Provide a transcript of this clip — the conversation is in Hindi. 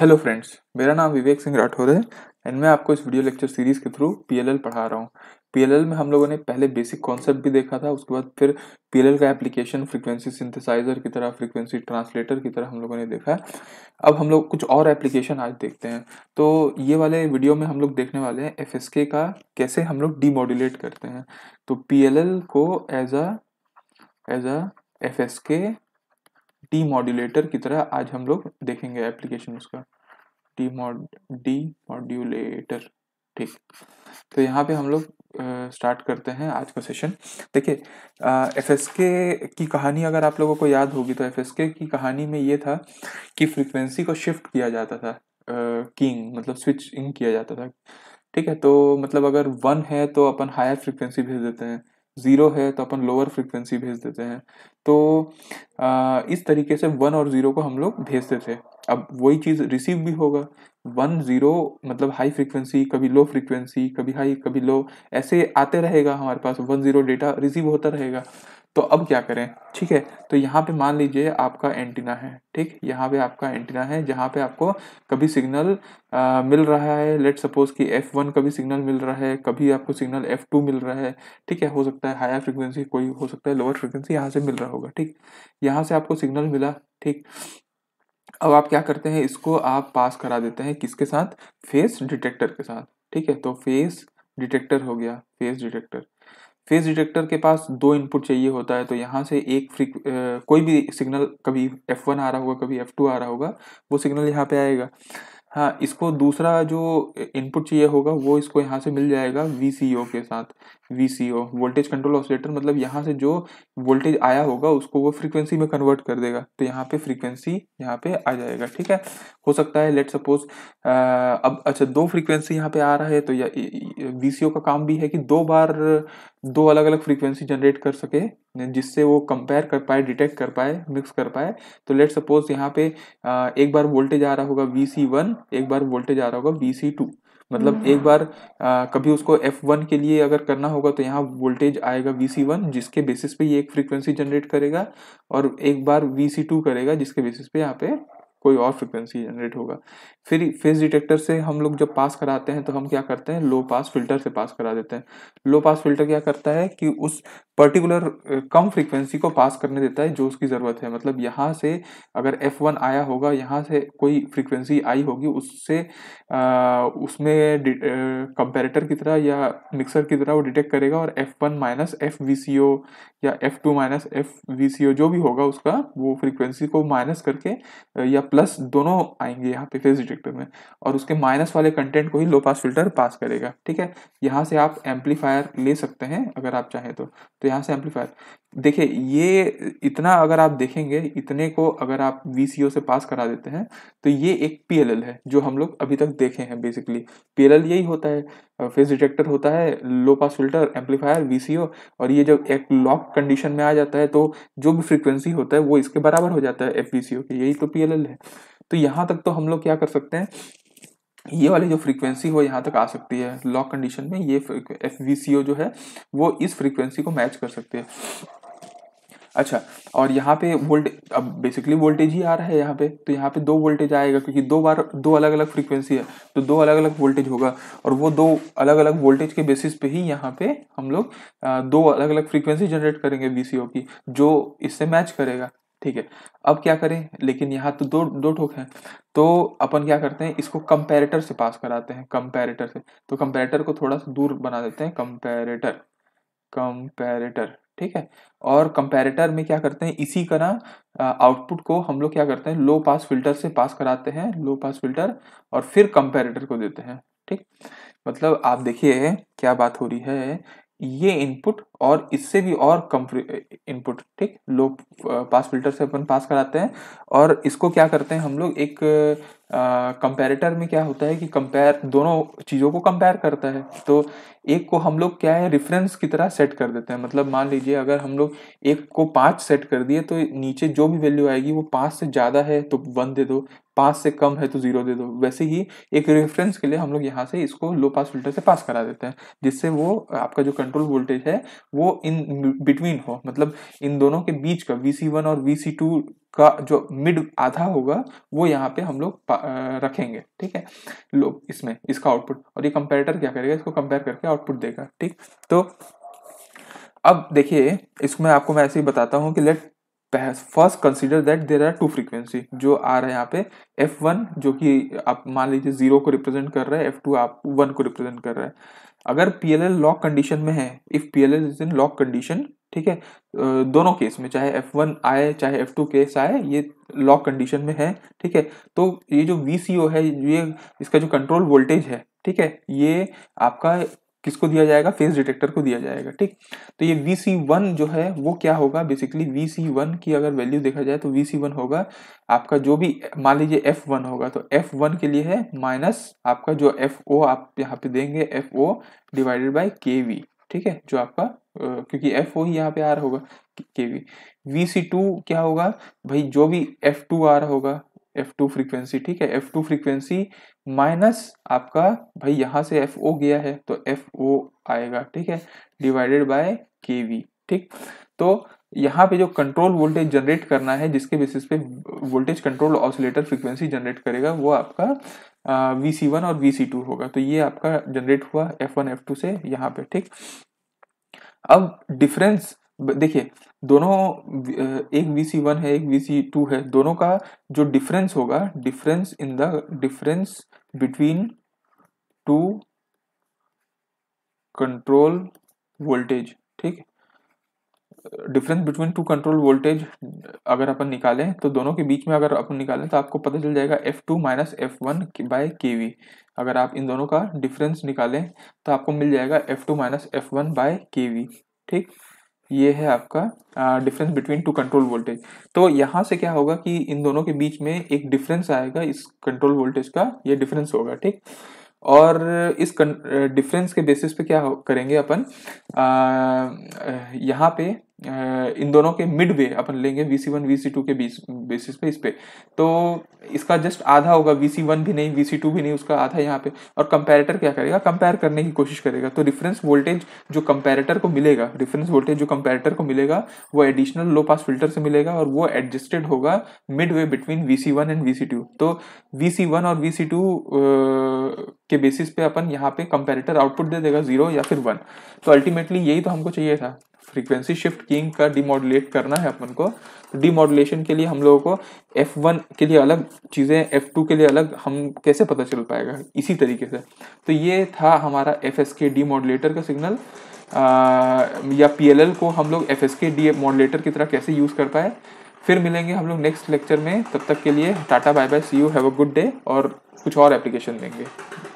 हेलो फ्रेंड्स मेरा नाम विवेक सिंह राठौर है एंड मैं आपको इस वीडियो लेक्चर सीरीज़ के थ्रू पीएलएल पढ़ा रहा हूँ पीएलएल में हम लोगों ने पहले बेसिक कॉन्सेप्ट भी देखा था उसके बाद फिर पीएलएल का एप्लीकेशन फ्रीक्वेंसी सिंथेसाइजर की तरह फ्रीक्वेंसी ट्रांसलेटर की तरह हम लोगों ने देखा अब हम लोग कुछ और एप्लीकेशन आज देखते हैं तो ये वाले वीडियो में हम लोग देखने वाले हैं एफ का कैसे हम लोग डीमोडुलेट करते हैं तो पी को as a as a F D modulator की तरह आज हम लोग देखेंगे एप्लीकेशन उसका डी मॉड डी मॉड्यूलेटर ठीक तो यहाँ पे हम लोग स्टार्ट करते हैं आज का सेशन देखिए एफ एस के की कहानी अगर आप लोगों को याद होगी तो एफ एस के की कहानी में ये था कि फ्रीक्वेंसी को शिफ्ट किया जाता था किंग मतलब स्विच इन किया जाता था ठीक है तो मतलब अगर वन है तो अपन हायर फ्रीक्वेंसी भेज देते हैं ज़ीरो है तो अपन लोअर फ्रिक्वेंसी भेज देते हैं तो आ, इस तरीके से वन और ज़ीरो को हम लोग भेजते थे अब वही चीज़ रिसीव भी होगा वन ज़ीरो मतलब हाई फ्रिक्वेंसी कभी लो फ्रिक्वेंसी कभी हाई कभी लो ऐसे आते रहेगा हमारे पास वन ज़ीरो डेटा रिसीव होता रहेगा तो अब क्या करें ठीक है तो यहाँ पे मान लीजिए आपका एंटीना है ठीक यहाँ पे आपका एंटीना है जहाँ पे आपको कभी सिग्नल मिल रहा है लेट सपोज कि एफ का कभी सिग्नल मिल रहा है कभी आपको सिग्नल एफ टू मिल रहा है ठीक है हो सकता है हायर फ्रिक्वेंसी कोई हो सकता है लोअर फ्रिक्वेंसी यहाँ से मिल रहा होगा ठीक यहाँ से आपको सिग्नल मिला ठीक अब आप क्या करते हैं इसको आप पास करा देते हैं किसके साथ फेस डिटेक्टर के साथ ठीक है तो फेस डिटेक्टर हो गया फेस डिटेक्टर फेज डिटेक्टर के पास दो इनपुट चाहिए होता है तो यहाँ से एक फ्रीक कोई भी सिग्नल कभी एफ वन आ रहा होगा कभी एफ टू आ रहा होगा वो सिग्नल यहाँ पे आएगा हाँ इसको दूसरा जो इनपुट चाहिए होगा वो इसको यहाँ से मिल जाएगा वी के साथ वी वोल्टेज कंट्रोल ऑसिलेटर मतलब यहाँ से जो वोल्टेज आया होगा उसको वो फ्रीक्वेंसी में कन्वर्ट कर देगा तो यहाँ पे फ्रीक्वेंसी यहाँ पे आ जाएगा ठीक है हो सकता है लेट सपोज अब अच्छा दो फ्रीक्वेंसी यहाँ पे आ रहा है तो या वी का काम भी है कि दो बार दो अलग अलग फ्रीक्वेंसी जनरेट कर सके जिससे वो कंपेयर कर पाए डिटेक्ट कर पाए मिक्स कर पाए तो लेट सपोज यहाँ पे एक बार वोल्टेज आ रहा होगा वी सी वन एक बार वोल्टेज आ रहा होगा वी सी टू मतलब हम्म। एक बार आ, कभी उसको एफ वन के लिए अगर करना होगा तो यहाँ वोल्टेज आएगा वी सी वन जिसके बेसिस पे ये एक फ्रीक्वेंसी जनरेट करेगा और एक बार वी सी टू करेगा जिसके बेसिस पे यहाँ पे कोई और फ्रिक्वेंसी जनरेट होगा फिर फेज डिटेक्टर से हम लोग जब पास कराते हैं तो हम क्या करते हैं लो पास फिल्टर से पास करा देते हैं लो पास फिल्टर क्या करता है कि उस पर्टिकुलर uh, कम फ्रीक्वेंसी को पास करने देता है जो उसकी ज़रूरत है मतलब यहाँ से अगर एफ वन आया होगा यहाँ से कोई फ्रीक्वेंसी आई होगी उससे उसमें कंपेरेटर की तरह या मिक्सर की तरह वो डिटेक्ट करेगा और F one minus F V C O या F two minus F V C O जो भी होगा उसका वो फ्रीक्वेंसी को माइनस करके या प्लस दोनों आएंगे यहाँ पे फेज डिटेक्टर में और उसके माइनस वाले कंटेंट को ही लो पास फिल्टर पास करेगा ठीक है यहाँ से आप एम्पलीफायर ले सकते हैं अगर आप चाहें तो तो यहाँ से एम्पलीफायर देखिए ये इतना अगर आप देखेंगे इतने को अगर आप वी से पास करा देते हैं तो ये एक पी है जो हम लोग अभी तक देखे हैं बेसिकली पी यही होता है फेज डिटेक्टर होता है low pass filter amplifier V और ये जब एक लॉक कंडीशन में आ जाता है तो जो भी फ्रिक्वेंसी होता है वो इसके बराबर हो जाता है एफ के यही तो पी है तो यहाँ तक तो हम लोग क्या कर सकते हैं ये वाली जो फ्रीक्वेंसी हो यहाँ तक आ सकती है लॉक कंडीशन में ये एफ जो है वो इस फ्रीक्वेंसी को मैच कर सकते हैं अच्छा और यहाँ पे वोल्ट अब बेसिकली वोल्टेज ही आ रहा है यहाँ पे तो यहाँ पे दो वोल्टेज आएगा क्योंकि दो बार दो अलग अलग फ्रीक्वेंसी है तो दो अलग अलग वोल्टेज होगा और वो दो अलग अलग वोल्टेज के बेसिस पे ही यहाँ पे हम लोग दो अलग अलग फ्रीक्वेंसी जनरेट करेंगे वी की जो इससे मैच करेगा ठीक है अब क्या करें लेकिन यहाँ तो दो दो ठोक हैं तो अपन क्या करते हैं इसको कंपेरेटर से पास कराते हैं कंपेरेटर से तो कंपेरेटर को थोड़ा सा दूर बना देते हैं कंपेरेटर कंपेरेटर ठीक है और कंपेरेटर में क्या करते हैं इसी तरह आउटपुट को हम लोग क्या करते हैं लो पास फिल्टर से पास कराते हैं लो पास फिल्टर और फिर कंपेरेटर को देते हैं ठीक मतलब आप देखिए क्या बात हो रही है ये इनपुट और इससे भी और कम इनपुट ठीक लो पास फिल्टर से अपन पास कराते हैं और इसको क्या करते हैं हम लोग एक कंपेरेटर में क्या होता है कि कंपेयर दोनों चीज़ों को कंपेयर करता है तो एक को हम लोग क्या है रेफरेंस की तरह सेट कर देते हैं मतलब मान लीजिए अगर हम लोग एक को पाँच सेट कर दिए तो नीचे जो भी वैल्यू आएगी वो पाँच से ज़्यादा है तो वन दे दो पाँच से कम है तो ज़ीरो दे दो वैसे ही एक रेफरेंस के लिए हम लोग यहाँ से इसको लो पास फिल्टर से पास करा देते हैं जिससे वो आपका जो कंट्रोल वोल्टेज है वो इन बिटवीन हो मतलब इन दोनों के बीच का वी सी वन और वी सी टू का जो मिड आधा होगा वो यहाँ पे हम लोग रखेंगे ठीक है लोग इसमें इसका आउटपुट और ये कंपेरेटर क्या करेगा इसको कंपेयर करके आउटपुट देगा ठीक तो अब देखिए इसमें आपको मैं ऐसे ही बताता हूँ कि let first consider that there are two frequency जो आ रहा है यहाँ पे एफ वन जो कि आप मान लीजिए जीरो को रिप्रेजेंट कर रहा है एफ टू आप वन को रिप्रेजेंट कर रहा है अगर P L L lock condition में है if P L L is in lock condition ठीक है दोनों केस में चाहे एफ वन आए चाहे एफ टू केस आए ये लॉक कंडीशन में है ठीक है तो ये जो वी है ये इसका जो कंट्रोल वोल्टेज है ठीक है ये आपका किसको दिया जाएगा फेस डिटेक्टर को दिया जाएगा ठीक तो ये वी सी वन जो है वो क्या होगा बेसिकली वी सी वन की अगर वैल्यू देखा जाए तो वी सी वन होगा आपका जो भी मान लीजिए एफ वन होगा तो एफ वन के लिए है माइनस आपका जो एफ ओ आप यहाँ पे देंगे F O divided by K V ठीक है जो आपका क्योंकि एफ ओ ही यहाँ पे आ रहा होगा के वी वी सी टू क्या होगा भाई जो भी एफ टू आ रहा होगा एफ टू फ्रीक्वेंसी ठीक है एफ टू फ्रीक्वेंसी माइनस आपका भाई यहाँ से एफ ओ गया है तो एफ ओ आएगा ठीक है डिवाइडेड बाय के वी ठीक तो यहाँ पे जो कंट्रोल वोल्टेज जनरेट करना है जिसके बेसिस पे voltage control oscillator frequency generate करेगा वो आपका वी सी वन और वी सी टू होगा तो ये आपका जनरेट हुआ एफ वन एफ टू से यहाँ पे ठीक अब डिफरेंस देखिए दोनों एक वी सी वन है एक वी सी टू है दोनों का जो डिफरेंस होगा difference in the difference between two control voltage ठीक है difference between two control voltage अगर अपन निकालें तो दोनों के बीच में अगर अपन निकालें तो आपको पता चल जाएगा F two minus F one by K V अगर आप इन दोनों का डिफरेंस निकालें तो आपको मिल जाएगा F two minus F one by K V ठीक ये है आपका difference between two control voltage तो यहाँ से क्या होगा कि इन दोनों के बीच में एक डिफरेंस आएगा इस कंट्रोल वोल्टेज का ये डिफरेंस होगा ठीक और इस डिफरेंस के बेसिस पे क्या करेंगे अपन यहाँ पे इन दोनों के मिड वे अपन लेंगे V C one V C two के बीच बेसिस पे इस पे तो इसका जस्ट आधा होगा वी सी वन भी नहीं वी सी टू भी नहीं उसका आधा यहाँ पे और कंपेरेटर क्या करेगा कंपेयर करने की कोशिश करेगा तो रिफरेंस वोल्टेज जो कंपेरेटर को मिलेगा रिफरेंस वोल्टेज जो कंपेरेटर को मिलेगा वो एडिशनल लो पास फिल्टर से मिलेगा और वो एडजस्टेड होगा mid way between V C one and V C two तो वी सी वन और वी सी टू के बेसिस पे अपन यहाँ पे कंपेरेटर आउटपुट दे देगा जीरो या फिर वन तो अल्टीमेटली यही तो हमको चाहिए था फ्रीक्वेंसी शिफ्ट किंग का डिमोडुलेट करना है अपन को तो डिमोडुलेशन के लिए हम लोगों को एफ वन के लिए अलग चीज़ें एफ टू के लिए अलग हम कैसे पता चल पाएगा इसी तरीके से तो ये था हमारा एफ एस के डिमोडुलेटर का सिग्नल या पी एल एल को हम लोग F S K demodulator की तरह कैसे यूज़ कर पाए फिर मिलेंगे हम लोग नेक्स्ट लेक्चर में तब तक के लिए tata bye bye see you have a good day और कुछ और एप्लीकेशन देंगे